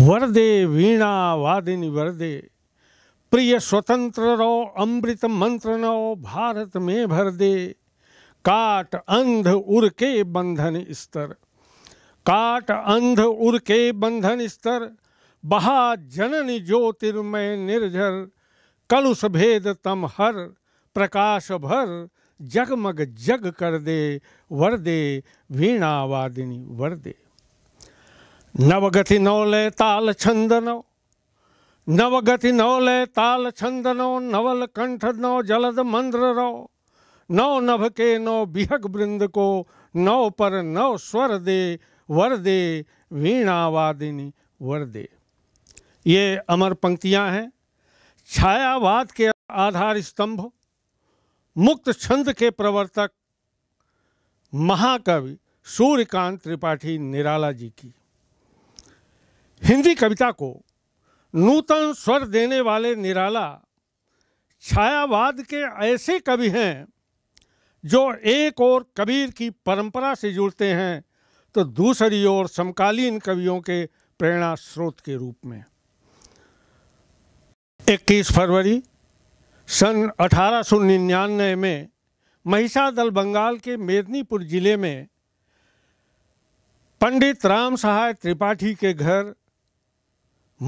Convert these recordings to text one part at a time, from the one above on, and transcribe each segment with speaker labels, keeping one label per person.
Speaker 1: वरदे वीणा वादिनी वरदे प्रिय स्वतंत्र रो अमृत मंत्र नो भारत में भर दे काट अंध उर के बंधन स्तर काट अंध उर के बंधन स्तर बहा जननी ज्योतिर्मय निर्झर कलुष भेद तम हर प्रकाश भर जगमग जग कर दे वरदे वीणावादिनी वरदे नवगति नौले ताल छंदनो नवगति नौले ताल छंदनो नवल कंठ नौ जलद मंद्र रो नौ नभ के नौ बिहक वृंद को नौ पर नौ स्वर दे वर दे वीणावादिनी वर दे ये अमर पंक्तियां हैं छायावाद के आधार स्तंभ मुक्त छंद के प्रवर्तक महाकवि सूर्यकांत त्रिपाठी निराला जी की हिंदी कविता को नूतन स्वर देने वाले निराला छायावाद के ऐसे कवि हैं जो एक और कबीर की परंपरा से जुड़ते हैं तो दूसरी ओर समकालीन कवियों के प्रेरणा स्रोत के रूप में 21 फरवरी सन अठारह में महिषादल बंगाल के मेदनीपुर जिले में पंडित राम सहाय त्रिपाठी के घर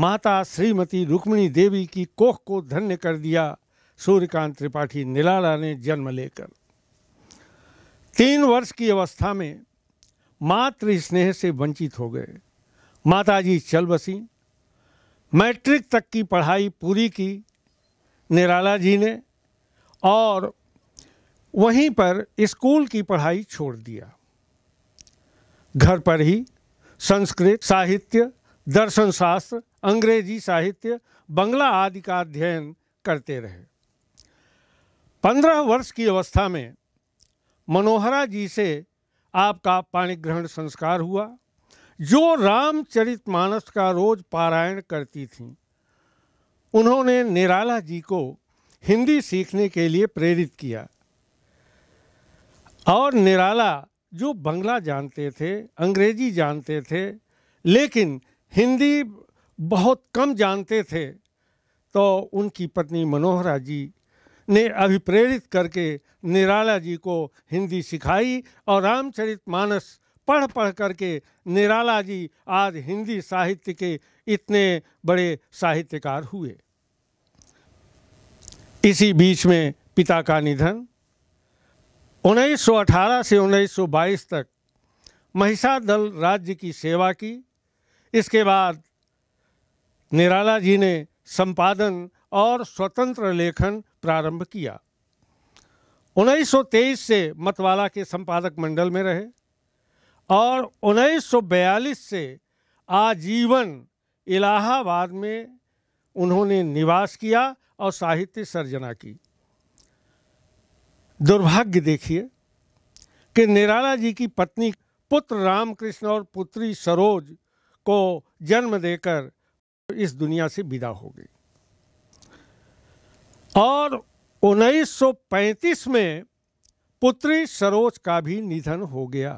Speaker 1: माता श्रीमती रुक्मिणी देवी की कोख को धन्य कर दिया सूर्यकांत त्रिपाठी निलाला ने जन्म लेकर तीन वर्ष की अवस्था में मातृ स्नेह से वंचित हो गए माताजी चल बसी मैट्रिक तक की पढ़ाई पूरी की निराला जी ने और वहीं पर स्कूल की पढ़ाई छोड़ दिया घर पर ही संस्कृत साहित्य दर्शन शास्त्र अंग्रेजी साहित्य बंगला आदि का अध्ययन करते रहे पंद्रह वर्ष की अवस्था में मनोहरा जी से आपका पाणिग्रहण संस्कार हुआ जो रामचरितमानस का रोज पारायण करती थीं उन्होंने निराला जी को हिंदी सीखने के लिए प्रेरित किया और निराला जो बंगला जानते थे अंग्रेजी जानते थे लेकिन हिंदी बहुत कम जानते थे तो उनकी पत्नी मनोहरा जी ने अभिप्रेरित करके निराला जी को हिंदी सिखाई और रामचरित मानस पढ़ पढ़ करके निराला जी आज हिंदी साहित्य के इतने बड़े साहित्यकार हुए इसी बीच में पिता का निधन 1918 से 1922 तक महिषा दल राज्य की सेवा की इसके बाद निराला जी ने संपादन और स्वतंत्र लेखन प्रारंभ किया 1923 से मतवाला के संपादक मंडल में रहे और 1942 से आजीवन इलाहाबाद में उन्होंने निवास किया और साहित्य सर्जना की दुर्भाग्य देखिए कि निराला जी की पत्नी पुत्र रामकृष्ण और पुत्री सरोज को जन्म देकर इस दुनिया से विदा हो गई और 1935 में पुत्री सरोज का भी निधन हो गया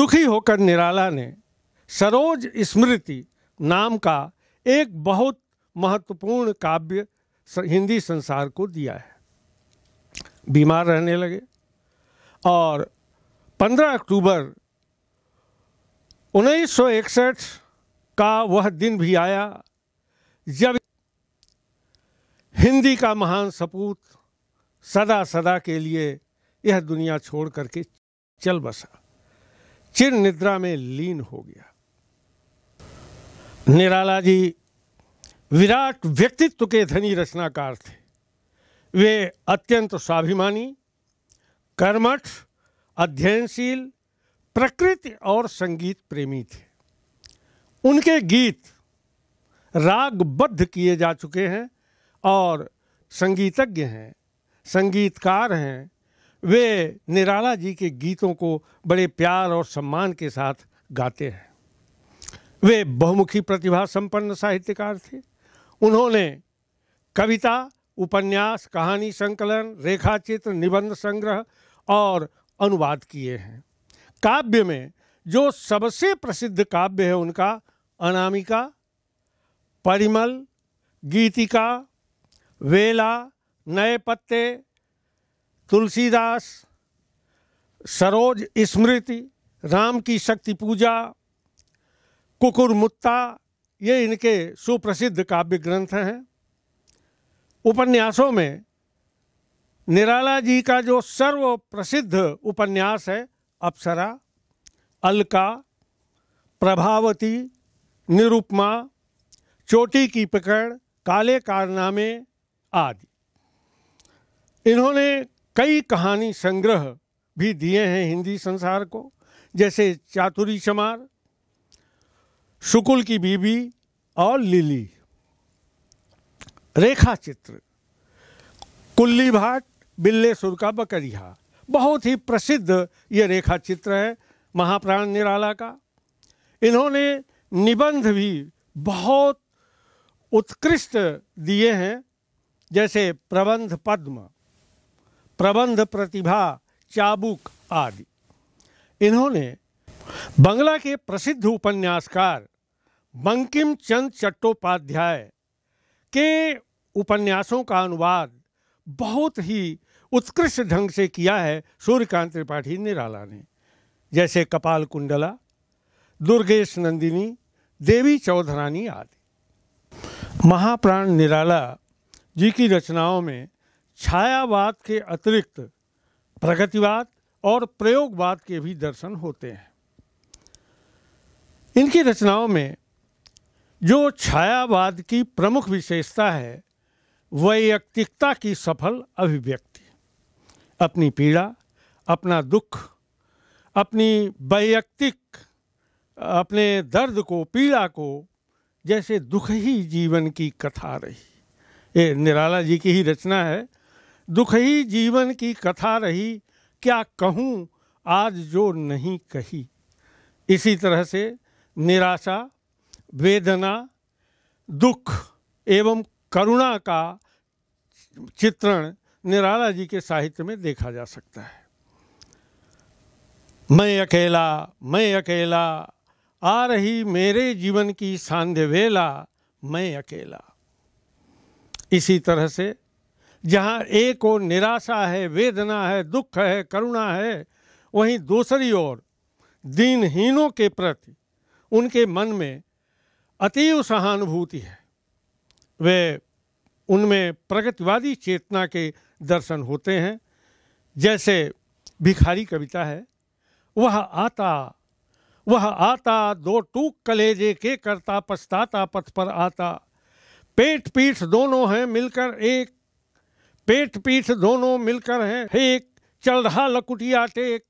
Speaker 1: दुखी होकर निराला ने सरोज स्मृति नाम का एक बहुत महत्वपूर्ण काव्य हिंदी संसार को दिया है बीमार रहने लगे और 15 अक्टूबर उन्नीस का वह दिन भी आया जब हिंदी का महान सपूत सदा सदा के लिए यह दुनिया छोड़ करके चल बसा चिर निद्रा में लीन हो गया निराला जी विराट व्यक्तित्व के धनी रचनाकार थे वे अत्यंत स्वाभिमानी कर्मठ अध्ययनशील प्रकृति और संगीत प्रेमी थे उनके गीत रागबद्ध किए जा चुके हैं और संगीतज्ञ हैं संगीतकार हैं वे निराला जी के गीतों को बड़े प्यार और सम्मान के साथ गाते हैं वे बहुमुखी प्रतिभा संपन्न साहित्यकार थे उन्होंने कविता उपन्यास कहानी संकलन रेखाचित्र निबंध संग्रह और अनुवाद किए हैं काव्य में जो सबसे प्रसिद्ध काव्य है उनका अनामिका परिमल गीतिका वेला नए पत्ते तुलसीदास सरोज स्मृति राम की शक्ति पूजा कुकुर मुत्ता ये इनके सुप्रसिद्ध काव्य ग्रंथ हैं उपन्यासों में निराला जी का जो सर्व प्रसिद्ध उपन्यास है अप्सरा अलका प्रभावती निरुपमा चोटी की पकड़ काले कारनामे आदि इन्होंने कई कहानी संग्रह भी दिए हैं हिंदी संसार को जैसे चातुरी चमार शुकुल की बीबी और लिली रेखा चित्र कुल्ली भाट बिल्ले सुर का बकरिया बहुत ही प्रसिद्ध ये रेखा चित्र है महाप्राण निराला का इन्होंने निबंध भी बहुत उत्कृष्ट दिए हैं जैसे प्रबंध पद्म प्रबंध प्रतिभा चाबुक आदि इन्होंने बंगला के प्रसिद्ध उपन्यासकार बंकिम चंद चट्टोपाध्याय के उपन्यासों का अनुवाद बहुत ही उत्कृष्ट ढंग से किया है सूर्यकांत त्रिपाठी निराला ने जैसे कपाल कुंडला दुर्गेश नंदिनी देवी चौधरानी आदि महाप्राण निराला जी की रचनाओं में छायावाद के अतिरिक्त प्रगतिवाद और प्रयोगवाद के भी दर्शन होते हैं इनकी रचनाओं में जो छायावाद की प्रमुख विशेषता है वैयक्तिकता की सफल अभिव्यक्ति अपनी पीड़ा अपना दुख अपनी वैयक्तिक अपने दर्द को पीड़ा को जैसे दुख ही जीवन की कथा रही ये निराला जी की ही रचना है दुख ही जीवन की कथा रही क्या कहूँ आज जो नहीं कही इसी तरह से निराशा वेदना दुख एवं करुणा का चित्रण निराला जी के साहित्य में देखा जा सकता है मैं अकेला मैं अकेला आ रही मेरे जीवन की सांध्य वेला मैं अकेला इसी तरह से जहाँ एक ओर निराशा है वेदना है दुख है करुणा है वहीं दूसरी ओर दीनहीनों के प्रति उनके मन में अतीव सहानुभूति है वे उनमें प्रगतिवादी चेतना के दर्शन होते हैं जैसे भिखारी कविता है वह आता वह आता दो टूक कलेजे के करता पछताता पथ पर आता पेट पीठ दोनों हैं मिलकर एक पेट पीठ दोनों मिलकर हैं एक चल रहा लकुटिया टेक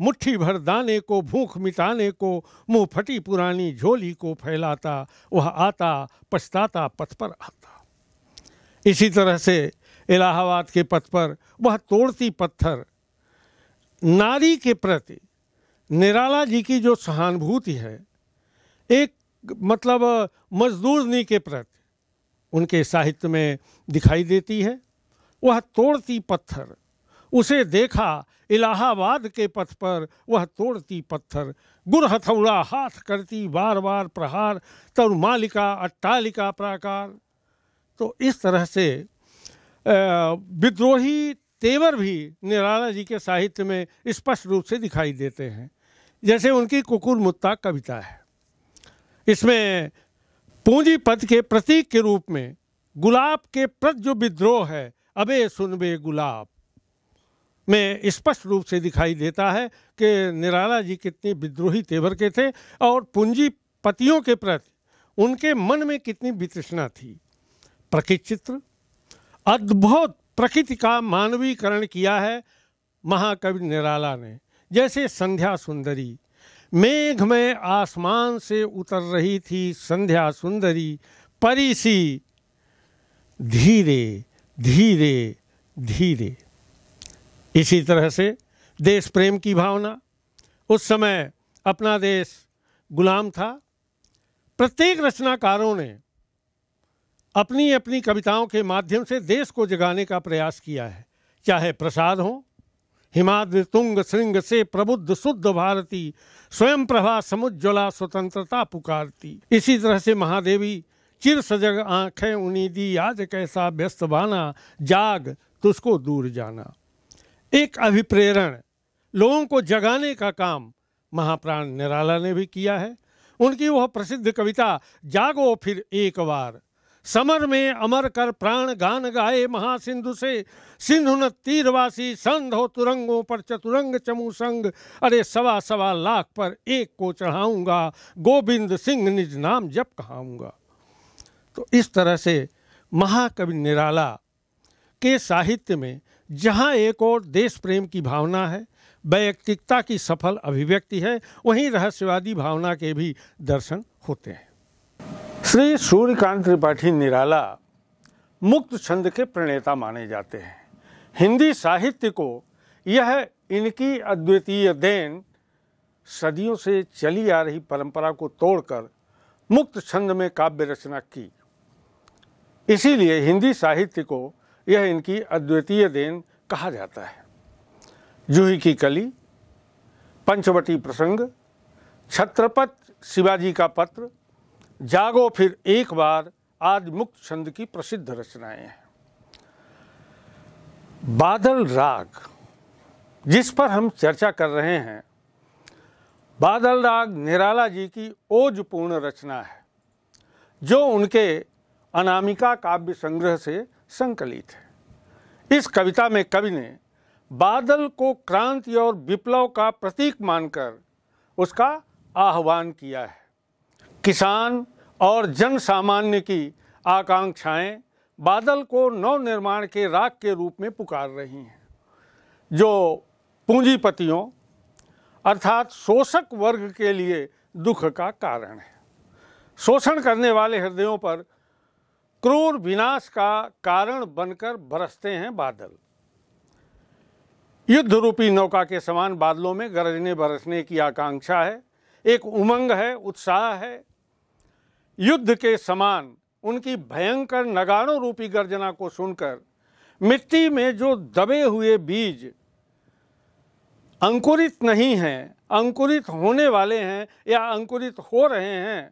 Speaker 1: मुट्ठी भर दाने को भूख मिटाने को मुंह फटी पुरानी झोली को फैलाता वह आता पछताता पथ पर आता इसी तरह से इलाहाबाद के पथ पर वह तोड़ती पत्थर नारी के प्रति निराला जी की जो सहानुभूति है एक मतलब मजदूरनी के प्रति उनके साहित्य में दिखाई देती है वह तोड़ती पत्थर उसे देखा इलाहाबाद के पथ पर वह तोड़ती पत्थर गुर हथौड़ा हाथ करती बार बार प्रहार तरुमालिका अट्टालिका प्राकार तो इस तरह से विद्रोही तेवर भी निराला जी के साहित्य में स्पष्ट रूप से दिखाई देते हैं जैसे उनकी कुकुर मुत्ता कविता है इसमें पूंजीपद के प्रतीक के रूप में गुलाब के प्रति जो विद्रोह है अबे सुनबे गुलाब में स्पष्ट रूप से दिखाई देता है कि निराला जी कितने विद्रोही तेवर के थे और पूंजीपतियों के प्रति उनके मन में कितनी वितृष्णा थी प्रकृत चित्र अद्भुत प्रकृति का मानवीकरण किया है महाकवि निराला ने जैसे संध्या सुंदरी मेघ में आसमान से उतर रही थी संध्या सुंदरी परिसी धीरे धीरे धीरे इसी तरह से देश प्रेम की भावना उस समय अपना देश गुलाम था प्रत्येक रचनाकारों ने अपनी अपनी कविताओं के माध्यम से देश को जगाने का प्रयास किया है चाहे प्रसाद हो हिमाद तुंग श्रृंग से प्रबुद्ध शुद्ध भारती स्वयं प्रभा समुज्ज्वला स्वतंत्रता पुकारती इसी तरह से महादेवी चिर सजग आंखें दी आज कैसा व्यस्त बाना जाग तुझको दूर जाना एक अभिप्रेरण लोगों को जगाने का काम महाप्राण निराला ने भी किया है उनकी वह प्रसिद्ध कविता जागो फिर एक बार समर में अमर कर प्राण गान गाए महासिंधु से सिंधु न तीरवासी संध हो तुरंगों पर चतुरंग चमु संग अरे सवा सवा लाख पर एक को चढ़ाऊंगा गोविंद सिंह निज नाम जब कहाऊंगा तो इस तरह से महाकवि निराला के साहित्य में जहाँ एक और देश प्रेम की भावना है वैयक्तिकता की सफल अभिव्यक्ति है वहीं रहस्यवादी भावना के भी दर्शन होते हैं श्री सूर्यकांत त्रिपाठी निराला मुक्त छंद के प्रणेता माने जाते हैं हिंदी साहित्य को यह इनकी अद्वितीय देन सदियों से चली आ रही परंपरा को तोड़कर मुक्त छंद में काव्य रचना की इसीलिए हिंदी साहित्य को यह इनकी अद्वितीय देन कहा जाता है जूही की कली पंचवटी प्रसंग छत्रपत शिवाजी का पत्र जागो फिर एक बार आज मुक्त छंद की प्रसिद्ध रचनाएं हैं बादल राग जिस पर हम चर्चा कर रहे हैं बादल राग निराला जी की ओजपूर्ण रचना है जो उनके अनामिका काव्य संग्रह से संकलित है इस कविता में कवि ने बादल को क्रांति और विप्लव का प्रतीक मानकर उसका आह्वान किया है किसान और जन सामान्य की आकांक्षाएं बादल को नवनिर्माण के राग के रूप में पुकार रही हैं जो पूंजीपतियों अर्थात शोषक वर्ग के लिए दुख का कारण है शोषण करने वाले हृदयों पर क्रूर विनाश का कारण बनकर बरसते हैं बादल युद्ध रूपी नौका के समान बादलों में गरजने बरसने की आकांक्षा है एक उमंग है उत्साह है युद्ध के समान उनकी भयंकर नगाड़ों रूपी गर्जना को सुनकर मिट्टी में जो दबे हुए बीज अंकुरित नहीं हैं अंकुरित होने वाले हैं या अंकुरित हो रहे हैं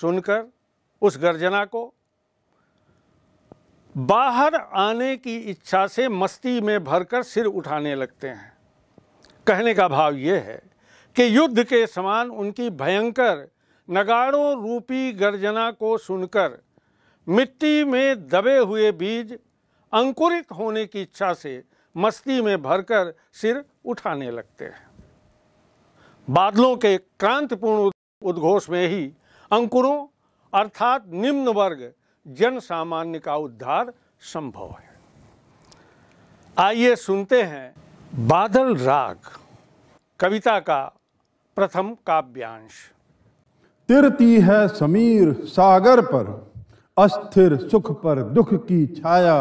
Speaker 1: सुनकर उस गर्जना को बाहर आने की इच्छा से मस्ती में भरकर सिर उठाने लगते हैं कहने का भाव ये है कि युद्ध के समान उनकी भयंकर नगाड़ों रूपी गर्जना को सुनकर मिट्टी में दबे हुए बीज अंकुरित होने की इच्छा से मस्ती में भरकर सिर उठाने लगते हैं बादलों के क्रांतिपूर्ण उद्घोष में ही अंकुरों अर्थात निम्न वर्ग जन सामान्य का उद्धार संभव है आइए सुनते हैं बादल राग कविता का प्रथम काव्यांश
Speaker 2: तिरती है समीर सागर पर अस्थिर सुख पर दुख की छाया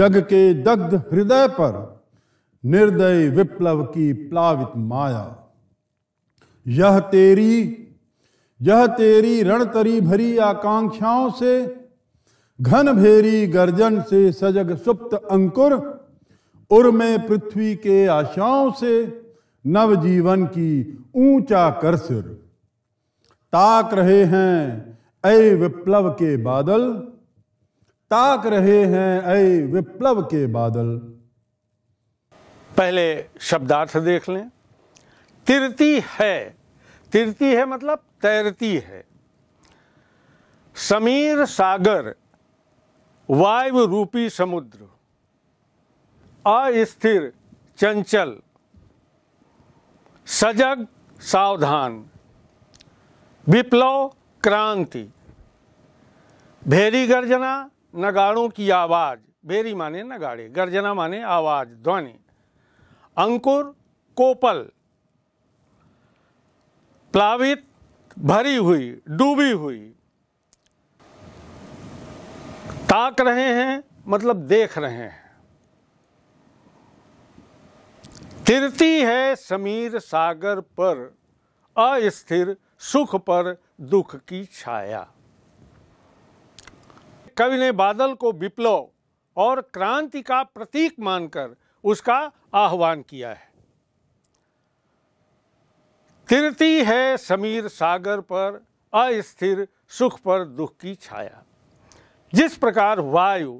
Speaker 2: जग के दग्ध हृदय पर निर्दय विप्लव की प्लावित माया यह तेरी यह तेरी रणतरी भरी आकांक्षाओं से घन भेरी गर्जन से सजग सुप्त अंकुर उर्मे पृथ्वी के आशाओं से नवजीवन की ऊंचा कर सिर ताक रहे हैं ऐ विप्लव के बादल ताक रहे हैं ऐ विप्लव के बादल
Speaker 1: पहले शब्दार्थ देख लें तिरती है तिरती है मतलब तैरती है समीर सागर वायु रूपी समुद्र अस्थिर चंचल सजग सावधान विप्लव क्रांति भेरी गर्जना नगाड़ों की आवाज़ भेरी माने नगाड़े गर्जना माने आवाज़ ध्वनि अंकुर कोपल प्लावित भरी हुई डूबी हुई ताक रहे हैं मतलब देख रहे हैं तिरती है समीर सागर पर अस्थिर सुख पर दुख की छाया कवि ने बादल को विप्लव और क्रांति का प्रतीक मानकर उसका आह्वान किया है तिरती है समीर सागर पर अस्थिर सुख पर दुख की छाया जिस प्रकार वायु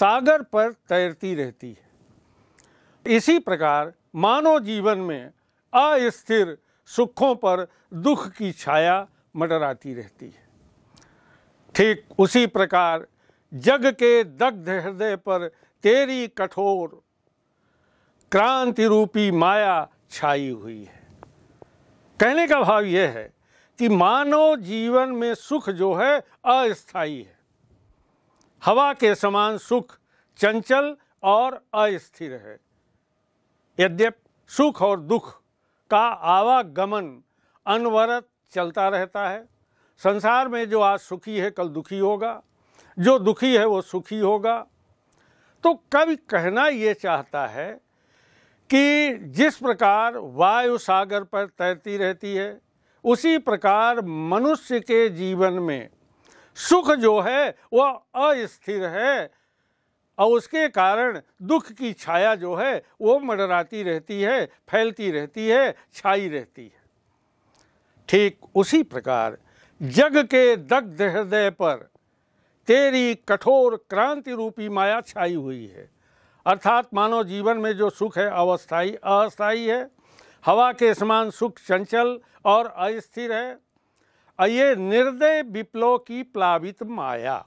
Speaker 1: सागर पर तैरती रहती है इसी प्रकार मानव जीवन में अस्थिर सुखों पर दुख की छाया मडराती रहती है ठीक उसी प्रकार जग के दग्ध हृदय पर तेरी कठोर क्रांति रूपी माया छाई हुई है कहने का भाव यह है कि मानव जीवन में सुख जो है अस्थाई है हवा के समान सुख चंचल और अस्थिर है यद्यप सुख और दुख का आवागमन अनवरत चलता रहता है संसार में जो आज सुखी है कल दुखी होगा जो दुखी है वो सुखी होगा तो कवि कहना ये चाहता है कि जिस प्रकार वायु सागर पर तैरती रहती है उसी प्रकार मनुष्य के जीवन में सुख जो है वह अस्थिर है और उसके कारण दुख की छाया जो है वो मडराती रहती है फैलती रहती है छाई रहती है ठीक उसी प्रकार जग के दग्ध हृदय पर तेरी कठोर क्रांति रूपी माया छाई हुई है अर्थात मानव जीवन में जो सुख है अवस्थाई अस्थाई है हवा के समान सुख चंचल और अस्थिर है ये निर्दय विप्लव की प्लावित माया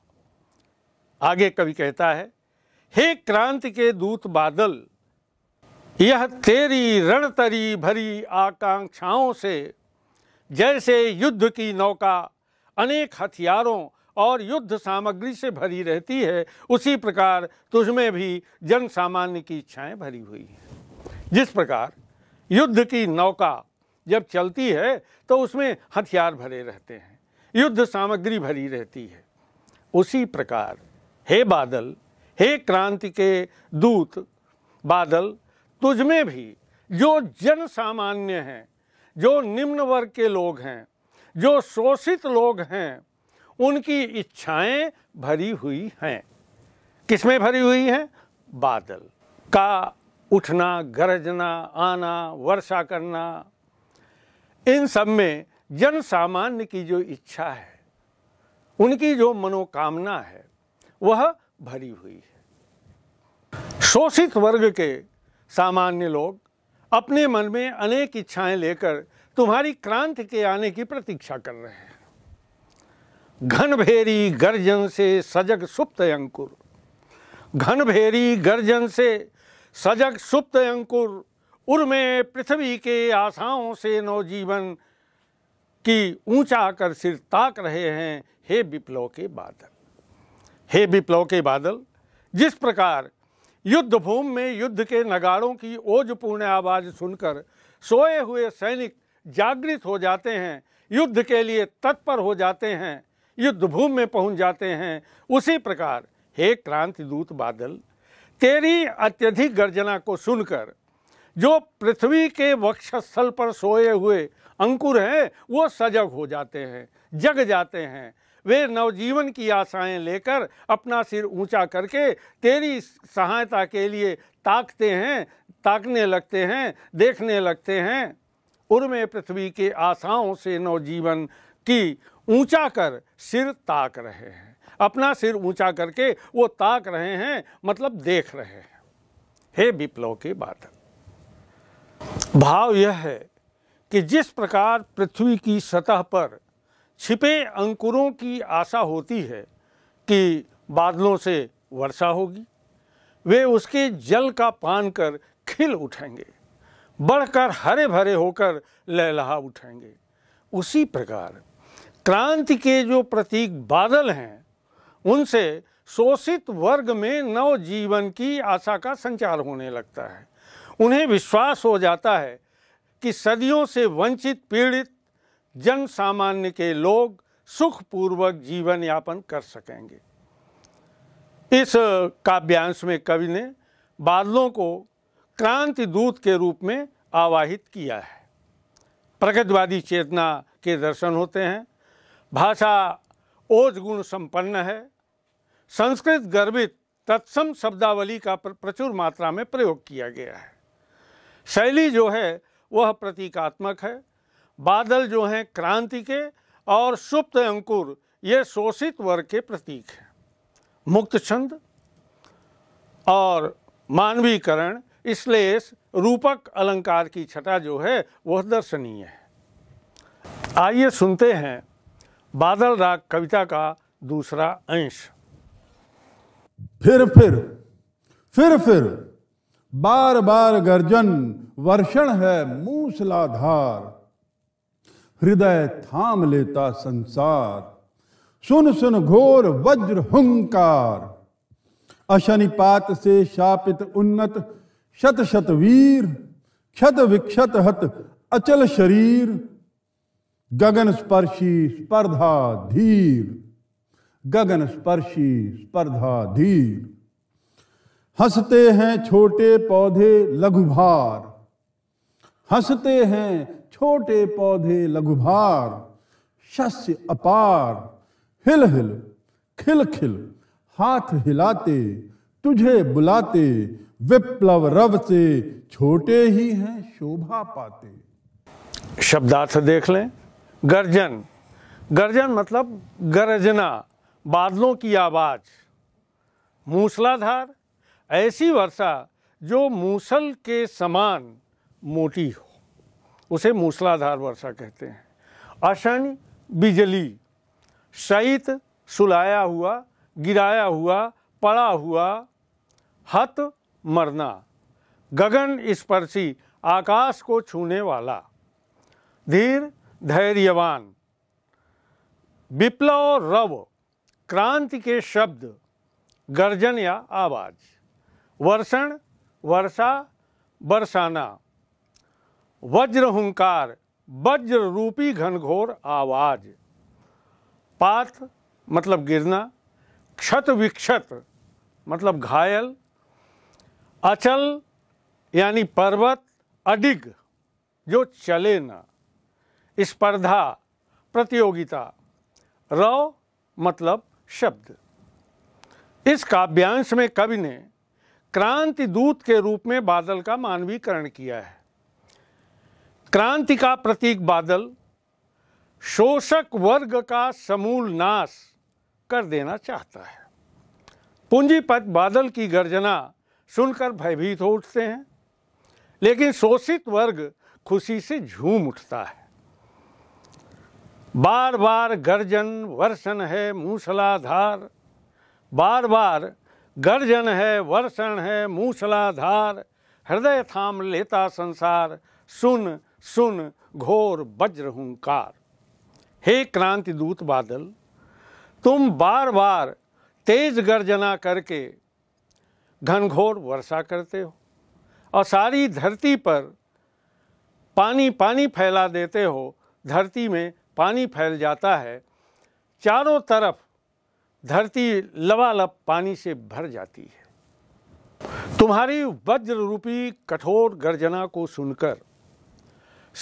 Speaker 1: आगे कवि कहता है हे क्रांति के दूत बादल यह तेरी रणतरी भरी आकांक्षाओं से जैसे युद्ध की नौका अनेक हथियारों और युद्ध सामग्री से भरी रहती है उसी प्रकार तुझमें भी जन सामान्य की इच्छाएं भरी हुई हैं जिस प्रकार युद्ध की नौका जब चलती है तो उसमें हथियार भरे रहते हैं युद्ध सामग्री भरी रहती है उसी प्रकार हे बादल हे क्रांति के दूत बादल तुझमें भी जो जन सामान्य हैं जो निम्न वर्ग के लोग हैं जो शोषित लोग हैं उनकी इच्छाएं भरी हुई हैं किसमें भरी हुई हैं बादल का उठना गरजना आना वर्षा करना इन सब में जन सामान्य की जो इच्छा है उनकी जो मनोकामना है वह भरी हुई है शोषित वर्ग के सामान्य लोग अपने मन में अनेक इच्छाएं लेकर तुम्हारी क्रांति के आने की प्रतीक्षा कर रहे हैं घनभेरी गर्जन से सजग सुप्त अंकुर घनभेरी गर्जन से सजग सुप्त अंकुर उर्मे पृथ्वी के आशाओं से नवजीवन की ऊंचा कर सिर ताक रहे हैं हे विप्लव के बादल हे विप्लव के बादल जिस प्रकार युद्धभूमि में युद्ध के नगाड़ों की ओजपूर्ण आवाज़ सुनकर सोए हुए सैनिक जागृत हो जाते हैं युद्ध के लिए तत्पर हो जाते हैं युद्धभूमि में पहुंच जाते हैं उसी प्रकार हे क्रांति दूत बादल तेरी अत्यधिक गर्जना को सुनकर जो पृथ्वी के वक्षस्थल पर सोए हुए अंकुर हैं वो सजग हो जाते हैं जग जाते हैं वे नवजीवन की आशाएं लेकर अपना सिर ऊंचा करके तेरी सहायता के लिए ताकते हैं ताकने लगते हैं देखने लगते हैं उर्मे पृथ्वी के आशाओं से नवजीवन की ऊंचा कर सिर ताक रहे हैं अपना सिर ऊंचा करके वो ताक रहे हैं मतलब देख रहे हैं हे विप्लव के बात भाव यह है कि जिस प्रकार पृथ्वी की सतह पर छिपे अंकुरों की आशा होती है कि बादलों से वर्षा होगी वे उसके जल का पान कर खिल उठेंगे बढ़कर हरे भरे होकर लहलहा उठेंगे उसी प्रकार क्रांति के जो प्रतीक बादल हैं उनसे शोषित वर्ग में नव जीवन की आशा का संचार होने लगता है उन्हें विश्वास हो जाता है कि सदियों से वंचित पीड़ित जन सामान्य के लोग सुखपूर्वक जीवन यापन कर सकेंगे इस काव्यांश में कवि ने बादलों को क्रांति दूत के रूप में आवाहित किया है प्रगतिवादी चेतना के दर्शन होते हैं भाषा ओज गुण संपन्न है संस्कृत गर्भित तत्सम शब्दावली का प्रचुर मात्रा में प्रयोग किया गया है शैली जो है वह प्रतीकात्मक है बादल जो हैं क्रांति के और सुप्त अंकुर ये शोषित वर्ग के प्रतीक हैं मुक्त छंद और मानवीकरण इसलिए रूपक अलंकार की छटा जो है वह दर्शनीय है आइए सुनते हैं बादल राग कविता का दूसरा अंश
Speaker 2: फिर फिर फिर फिर बार बार गर्जन वर्षण है मूसलाधार हृदय थाम लेता संसार सुन सुन घोर वज्र हुंकार अशनिपात से शापित उन्नत शत शत वीर क्षत विक्षत हत अचल शरीर गगन स्पर्शी स्पर्धा धीर गगन स्पर्शी स्पर्धा धीर हंसते हैं छोटे पौधे लघुभार हंसते हैं छोटे पौधे लघुभार शस्य अपार हिल हिल खिल खिल हाथ हिलाते तुझे बुलाते विप्लव रव से छोटे ही हैं शोभा पाते शब्दार्थ देख लें गर्जन
Speaker 1: गर्जन मतलब गरजना बादलों की आवाज मूसलाधार ऐसी वर्षा जो मूसल के समान मोटी हो उसे मूसलाधार वर्षा कहते हैं अशन बिजली सहित सुलाया हुआ गिराया हुआ पड़ा हुआ हत मरना गगन स्पर्शी आकाश को छूने वाला धीर धैर्यवान विप्लव रव क्रांति के शब्द गर्जन या आवाज वर्षण वर्षा बरसाना वज्र हुंकार वज्र रूपी घनघोर आवाज पात मतलब गिरना क्षत विक्षत मतलब घायल अचल यानी पर्वत अडिग जो चले ना स्पर्धा प्रतियोगिता रव मतलब शब्द इस काव्यांश में कवि ने क्रांति दूत के रूप में बादल का मानवीकरण किया है क्रांति का प्रतीक बादल शोषक वर्ग का समूल नाश कर देना चाहता है पूंजीपत बादल की गर्जना सुनकर भयभीत हो उठते हैं लेकिन शोषित वर्ग खुशी से झूम उठता है बार बार गर्जन वर्षण है मूसलाधार बार बार गर्जन है वर्षण है मूसलाधार हृदय थाम लेता संसार सुन सुन घोर वज्र हूंकार हे क्रांति दूत बादल तुम बार बार तेज गर्जना करके घनघोर वर्षा करते हो और सारी धरती पर पानी पानी फैला देते हो धरती में पानी फैल जाता है चारों तरफ धरती लबालब पानी से भर जाती है तुम्हारी वज्र रूपी कठोर गर्जना को सुनकर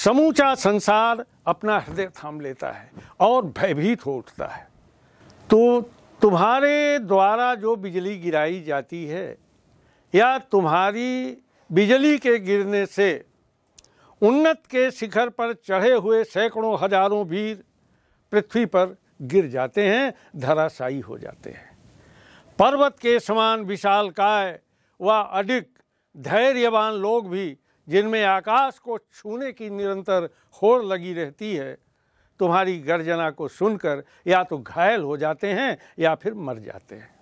Speaker 1: समूचा संसार अपना हृदय थाम लेता है और भयभीत हो उठता है तो तुम्हारे द्वारा जो बिजली गिराई जाती है या तुम्हारी बिजली के गिरने से उन्नत के शिखर पर चढ़े हुए सैकड़ों हजारों वीर पृथ्वी पर गिर जाते हैं धराशायी हो जाते हैं पर्वत के समान विशाल काय व अधिक धैर्यवान लोग भी जिनमें आकाश को छूने की निरंतर होर लगी रहती है तुम्हारी गर्जना को सुनकर या तो घायल हो जाते हैं या फिर मर जाते हैं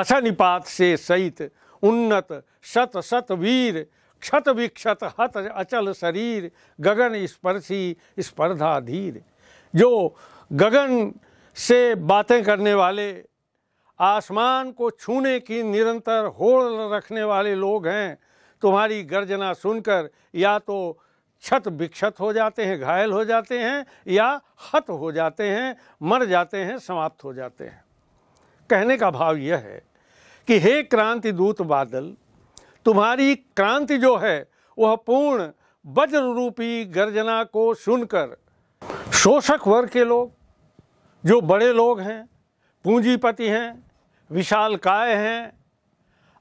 Speaker 1: असनिपात से सहित उन्नत शत शत वीर क्षत विक्षत हत अचल शरीर गगन स्पर्शी स्पर्धाधीर जो गगन से बातें करने वाले आसमान को छूने की निरंतर होड़ रखने वाले लोग हैं तुम्हारी गर्जना सुनकर या तो क्षत विक्षत हो जाते हैं घायल हो जाते हैं या हत हो जाते हैं मर जाते हैं समाप्त हो जाते हैं कहने का भाव यह है कि हे क्रांति दूत बादल तुम्हारी क्रांति जो है वह पूर्ण वज्र रूपी गर्जना को सुनकर शोषक वर्ग के लोग जो बड़े लोग हैं पूंजीपति हैं विशाल काय हैं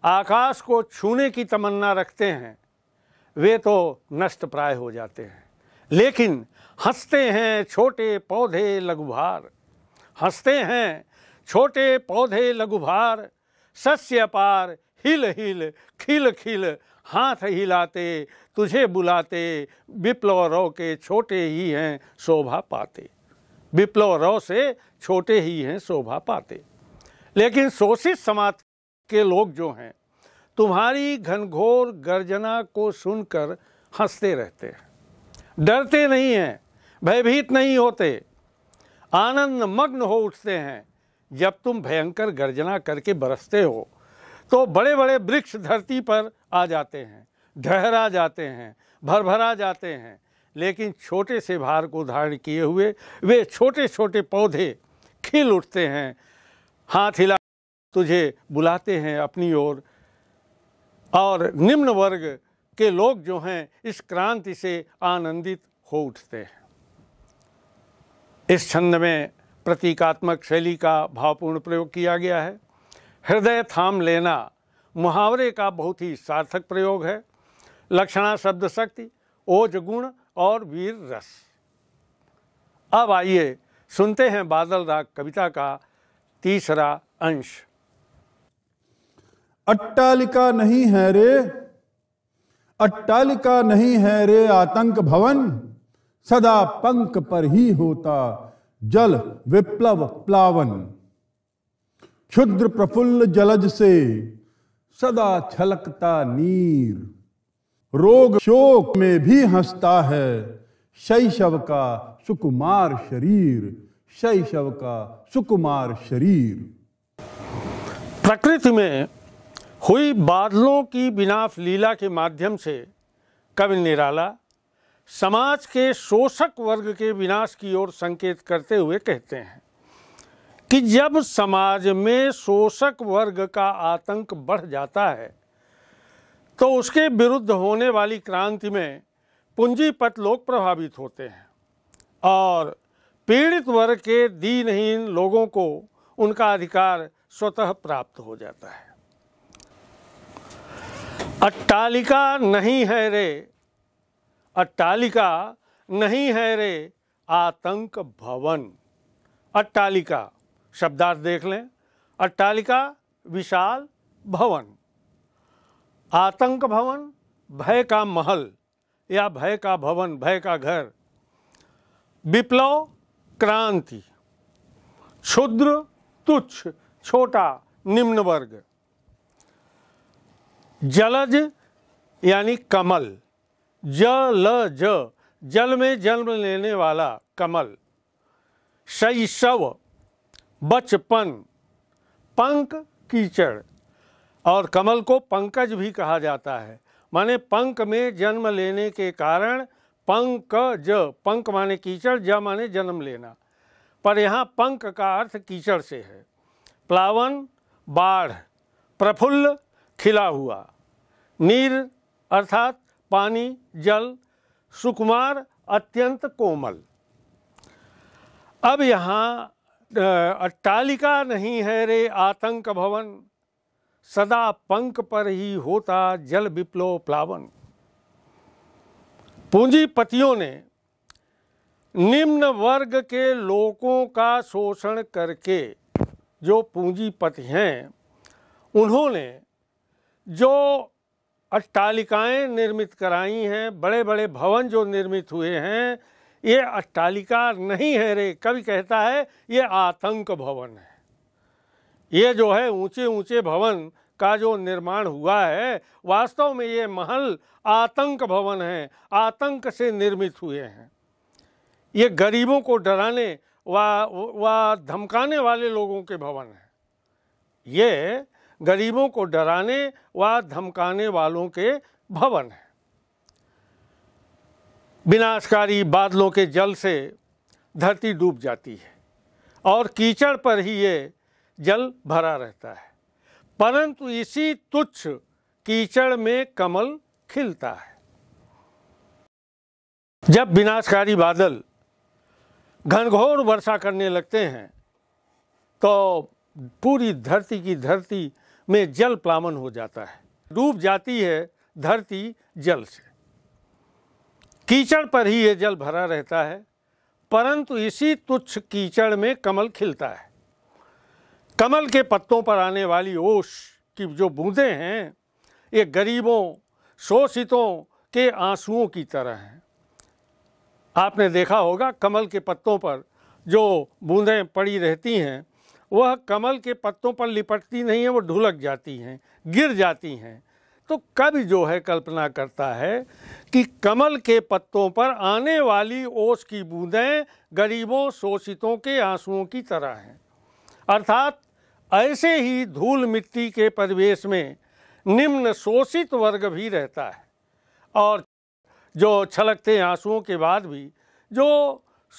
Speaker 1: आकाश को छूने की तमन्ना रखते हैं वे तो नष्ट प्राय हो जाते हैं लेकिन हंसते हैं छोटे पौधे लघुभार हंसते हैं छोटे पौधे लघुभार सस्य पार हिल हिल खिल खिल हाथ हिलाते तुझे बुलाते विप्लव रौ के छोटे ही हैं शोभा पाते बिप्लव रौ से छोटे ही हैं शोभा पाते लेकिन शोषित समाज के लोग जो हैं तुम्हारी घनघोर गर्जना को सुनकर हंसते रहते हैं डरते नहीं हैं भयभीत नहीं होते आनंद मग्न हो उठते हैं जब तुम भयंकर गर्जना करके बरसते हो तो बड़े बड़े वृक्ष धरती पर आ जाते हैं ढहरा जाते हैं भरभरा जाते हैं लेकिन छोटे से भार को धारण किए हुए वे छोटे छोटे पौधे खिल उठते हैं हाथ हिला तुझे बुलाते हैं अपनी ओर और निम्न वर्ग के लोग जो हैं इस क्रांति से आनंदित हो उठते हैं इस छंद में प्रतीकात्मक शैली का भावपूर्ण प्रयोग किया गया है हृदय थाम लेना मुहावरे का बहुत ही सार्थक प्रयोग है लक्षणा शब्द शक्ति ओज गुण और वीर रस अब आइए सुनते हैं बादल राग कविता का तीसरा अंश
Speaker 2: अट्टालिका नहीं है रे अट्टालिका नहीं है रे आतंक भवन सदा पंख पर ही होता जल विप्लव प्लावन क्षुद्र प्रफुल्ल जलज से सदा छलकता नीर रोग शोक में भी हंसता है शैशव का सुकुमार शरीर शैशव का सुकुमार शरीर प्रकृति में
Speaker 1: हुई बादलों की बिनाफ लीला के माध्यम से कवि निराला समाज के शोषक वर्ग के विनाश की ओर संकेत करते हुए कहते हैं कि जब समाज में शोषक वर्ग का आतंक बढ़ जाता है तो उसके विरुद्ध होने वाली क्रांति में पूंजीपत लोग प्रभावित होते हैं और पीड़ित वर्ग के दीनहीन लोगों को उनका अधिकार स्वतः प्राप्त हो जाता है अट्टालिका नहीं है रे अट्टालिका नहीं है रे आतंक भवन अट्टालिका शब्दार्थ देख लें अट्टालिका विशाल भवन आतंक भवन भय का महल या भय का भवन भय का घर विप्लव क्रांति क्षुद्र तुच्छ छोटा निम्न वर्ग जलज यानी कमल ल ज जल में जन्म लेने वाला कमल शैशव बचपन पंक कीचड़ और कमल को पंकज भी कहा जाता है माने पंक में जन्म लेने के कारण पंक ज पंक माने कीचड़ ज माने जन्म लेना पर यहाँ पंक का अर्थ कीचड़ से है प्लावन बाढ़ प्रफुल्ल खिला हुआ नीर अर्थात पानी जल सुकुमार अत्यंत कोमल अब यहाँ अट्टालिका नहीं है रे आतंक भवन सदा पंख पर ही होता जल विप्लव प्लावन पूंजीपतियों ने निम्न वर्ग के लोगों का शोषण करके जो पूंजीपति हैं उन्होंने जो अट्टालिकाएं निर्मित कराई हैं बड़े बड़े भवन जो निर्मित हुए हैं ये अट्टालिका नहीं है रे कवि कहता है ये आतंक भवन है ये जो है ऊंचे ऊंचे भवन का जो निर्माण हुआ है वास्तव में ये महल आतंक भवन है आतंक से निर्मित हुए हैं ये गरीबों को डराने व धमकाने वाले लोगों के भवन हैं ये गरीबों को डराने व धमकाने वालों के भवन है विनाशकारी बादलों के जल से धरती डूब जाती है और कीचड़ पर ही ये जल भरा रहता है परंतु इसी तुच्छ कीचड़ में कमल खिलता है जब विनाशकारी बादल घनघोर वर्षा करने लगते हैं तो पूरी धरती की धरती में जल प्लावन हो जाता है डूब जाती है धरती जल से कीचड़ पर ही ये जल भरा रहता है परंतु इसी तुच्छ कीचड़ में कमल खिलता है कमल के पत्तों पर आने वाली ओश की जो बूंदें हैं ये गरीबों शोषितों के आंसुओं की तरह हैं आपने देखा होगा कमल के पत्तों पर जो बूंदें पड़ी रहती हैं वह कमल के पत्तों पर लिपटती नहीं है वो ढुलक जाती हैं गिर जाती हैं तो कवि जो है कल्पना करता है कि कमल के पत्तों पर आने वाली ओस की बूंदें गरीबों शोषितों के आंसुओं की तरह हैं अर्थात ऐसे ही धूल मिट्टी के परिवेश में निम्न शोषित वर्ग भी रहता है और जो छलकते आंसुओं के बाद भी जो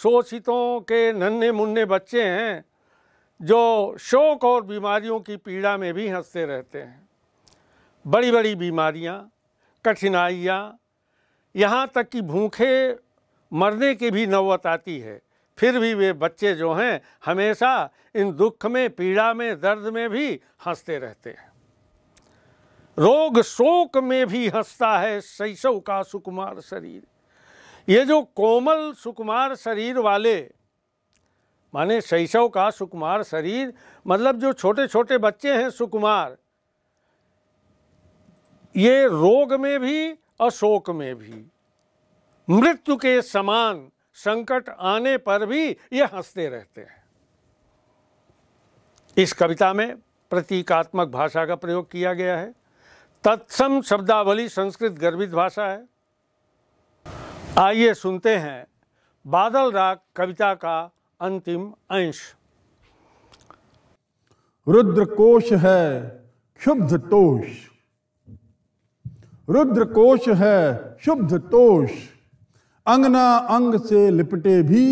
Speaker 1: शोषितों के नन्हे मुन्ने बच्चे हैं जो शोक और बीमारियों की पीड़ा में भी हंसते रहते हैं बड़ी बड़ी बीमारियां कठिनाइयां यहाँ तक कि भूखे मरने की भी नौबत आती है फिर भी वे बच्चे जो हैं हमेशा इन दुख में पीड़ा में दर्द में भी हंसते रहते हैं रोग शोक में भी हंसता है शैशव का सुकुमार शरीर ये जो कोमल सुकुमार शरीर वाले माने शैशव का सुकुमार शरीर मतलब जो छोटे छोटे बच्चे हैं सुकुमार ये रोग में भी और शोक में भी मृत्यु के समान संकट आने पर भी ये हंसते रहते हैं इस कविता में प्रतीकात्मक भाषा का प्रयोग किया गया है तत्सम शब्दावली संस्कृत गर्भित भाषा है आइए सुनते हैं बादल राग कविता का अंतिम
Speaker 2: अंश रुद्र कोश है क्षुब्ध तोष रुद्र कोश है शुभ तोष अंगना अंग से लिपटे भी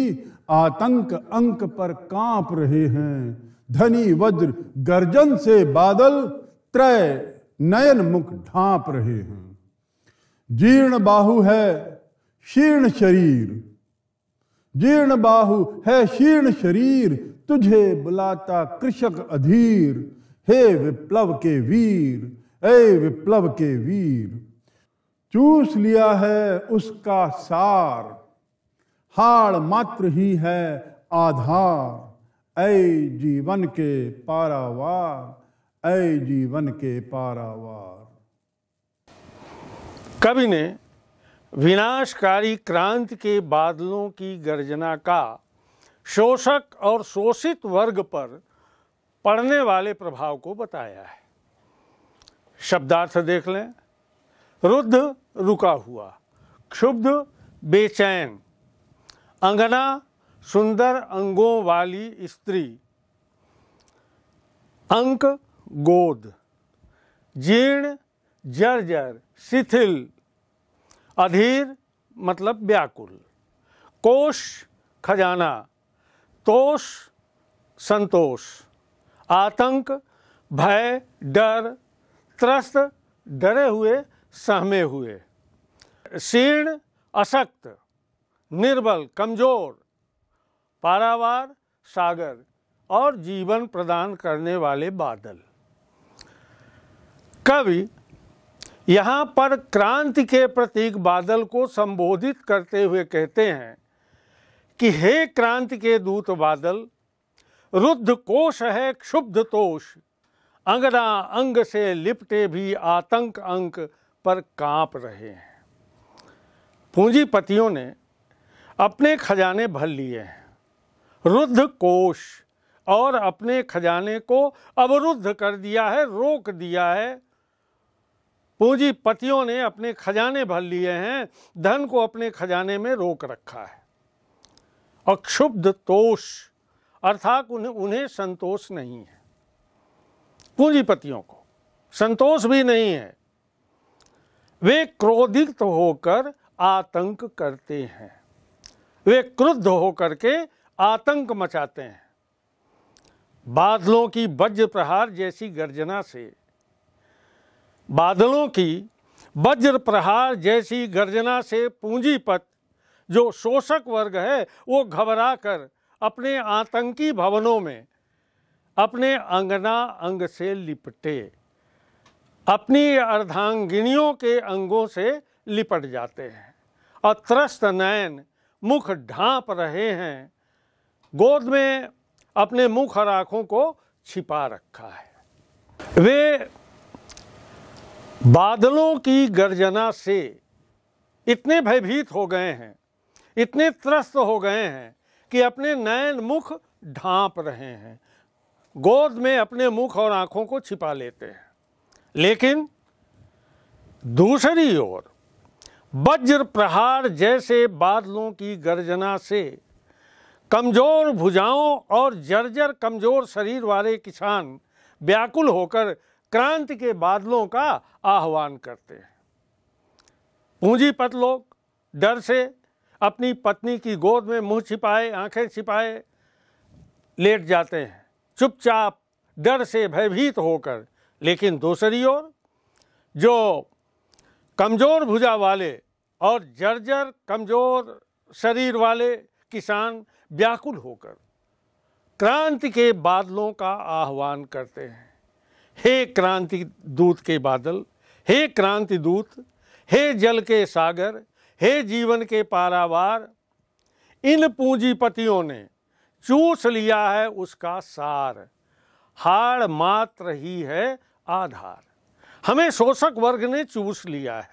Speaker 2: आतंक अंक पर कांप रहे हैं धनी वज्र गर्जन से बादल त्रय नयन मुख ढांप रहे हैं जीर्ण बाहु है शीर्ण शरीर जीर्ण बाहु है शीर्ण शरीर तुझे बुलाता कृषक अधीर हे विप्लव के वीर ए विप्लव के वीर चूस लिया है उसका सार हाड़ मात्र ही है आधार ऐ जीवन के पारावार ऐ जीवन के पारावार
Speaker 1: कवि ने विनाशकारी क्रांति के बादलों की गर्जना का शोषक और शोषित वर्ग पर पड़ने वाले प्रभाव को बताया है शब्दार्थ देख लें रुद्ध रुका हुआ क्षुब्ध बेचैन अंगना सुंदर अंगों वाली स्त्री अंक गोद जीर्ण जर्जर शिथिल अधीर मतलब व्याकुल कोश खजाना तोष संतोष आतंक भय डर त्रस्त डरे हुए सहमे हुए शीर्ण अशक्त निर्बल कमजोर पारावार सागर और जीवन प्रदान करने वाले बादल कवि यहाँ पर क्रांति के प्रतीक बादल को संबोधित करते हुए कहते हैं कि हे क्रांति के दूत बादल रुद्ध कोश है क्षुब्ध तोष अंगना अंग से लिपटे भी आतंक अंक पर कांप रहे हैं पूंजीपतियों ने अपने खजाने भर लिए हैं रुद्ध कोष और अपने खजाने को अवरुद्ध कर दिया है रोक दिया है पूंजीपतियों ने अपने खजाने भर लिए हैं धन को अपने खजाने में रोक रखा है अक्षुब्ध तोष अर्थात उन्हें उन्हें संतोष नहीं है पूंजीपतियों को संतोष भी नहीं है वे क्रोधित होकर आतंक करते हैं वे क्रुद्ध होकर के आतंक मचाते हैं बादलों की वज्र प्रहार जैसी गर्जना से बादलों की वज्र प्रहार जैसी गर्जना से पूंजीपत जो शोषक वर्ग है वो घबरा कर अपने आतंकी भवनों में अपने अंगना अंग से लिपटे अपनी अर्धांगिनियों के अंगों से लिपट जाते हैं और त्रस्त नयन मुख ढांप रहे हैं गोद में अपने मुख और आँखों को छिपा रखा है वे बादलों की गर्जना से इतने भयभीत हो गए हैं इतने त्रस्त हो गए हैं कि अपने नयन मुख ढांप रहे हैं गोद में अपने मुख और आंखों को छिपा लेते हैं लेकिन दूसरी ओर वज्र प्रहार जैसे बादलों की गर्जना से कमजोर भुजाओं और जर्जर कमजोर शरीर वाले किसान व्याकुल होकर क्रांति के बादलों का आह्वान करते हैं पूंजीपत लोग डर से अपनी पत्नी की गोद में मुंह छिपाए आंखें छिपाए लेट जाते हैं चुपचाप डर से भयभीत होकर लेकिन दूसरी ओर जो कमज़ोर भुजा वाले और जर्जर कमज़ोर शरीर वाले किसान व्याकुल होकर क्रांति के बादलों का आह्वान करते हैं हे क्रांति दूत के बादल हे क्रांति दूत हे जल के सागर हे जीवन के पारावार इन पूंजीपतियों ने चूस लिया है उसका सार हाड़ मात्र ही है आधार हमें शोषक वर्ग ने चूस लिया है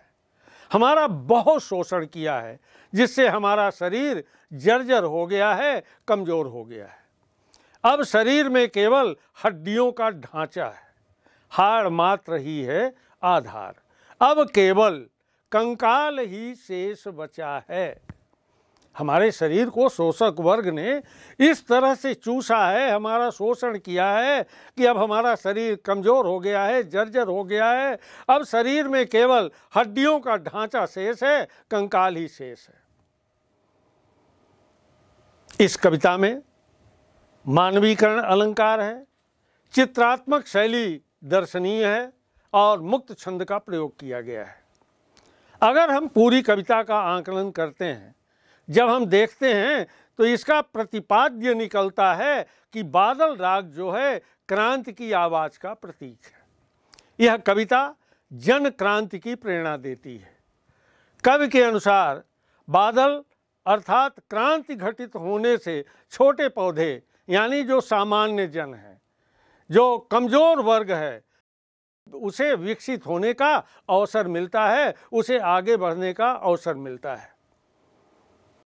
Speaker 1: हमारा बहुत शोषण किया है जिससे हमारा शरीर जर्जर हो गया है कमज़ोर हो गया है अब शरीर में केवल हड्डियों का ढांचा है हार मात्र ही है आधार अब केवल कंकाल ही शेष बचा है हमारे शरीर को शोषक वर्ग ने इस तरह से चूसा है हमारा शोषण किया है कि अब हमारा शरीर कमज़ोर हो गया है जर्जर हो गया है अब शरीर में केवल हड्डियों का ढांचा शेष है कंकाल ही शेष है इस कविता में मानवीकरण अलंकार है चित्रात्मक शैली दर्शनीय है और मुक्त छंद का प्रयोग किया गया है अगर हम पूरी कविता का आंकलन करते हैं जब हम देखते हैं तो इसका प्रतिपाद्य निकलता है कि बादल राग जो है क्रांति की आवाज़ का प्रतीक है यह कविता जन क्रांति की प्रेरणा देती है कवि के अनुसार बादल अर्थात क्रांति घटित होने से छोटे पौधे यानी जो सामान्य जन है जो कमज़ोर वर्ग है उसे विकसित होने का अवसर मिलता है उसे आगे बढ़ने का अवसर मिलता है